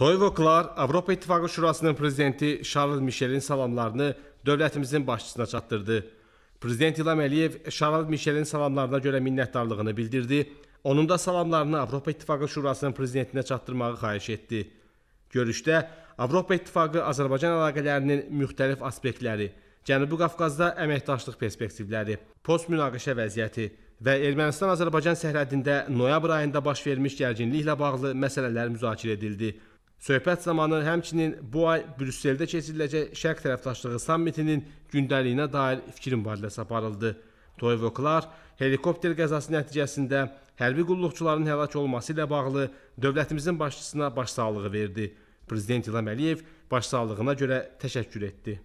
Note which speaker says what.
Speaker 1: Toyvoqlar Avropa İttifaqı Şurasının prezidenti Charles Michelin salamlarını dövlətimizin başçısına çatdırdı. Prezident İlham Əliyev Charles Michelin salamlarına görə minnətdarlığını bildirdi. Onun da salamlarını Avropa İttifaqı Şurasının prezidentinə çatdırmağı xahiş etdi. Görüşdə Avropa İttifaqı Azərbaycan əlaqələrinin müxtəlif aspektləri, Cənubi Qafqazda əməkdaşlıq perspektivləri, postmünaqişə vəziyyəti və Ermənistan-Azərbaycan sərhədində noyabr ayında baş vermiş gərginliklə bağlı məsələlər müzakirə edildi. Söhbət zamanı həmçinin bu ay Brüsseldə keçiriləcək Şərq tərəfdaşlığı sammitinin gündəliyinə dair fikir mübadiləsi aparıldı. Toyvoklar helikopter qəzası nəticəsində hərbi qulluqçuların həlak olması ilə bağlı dövlətimizin başçısına başsağlığı verdi. Prezident İlham Əliyev başsağlığına görə təşəkkür etdi.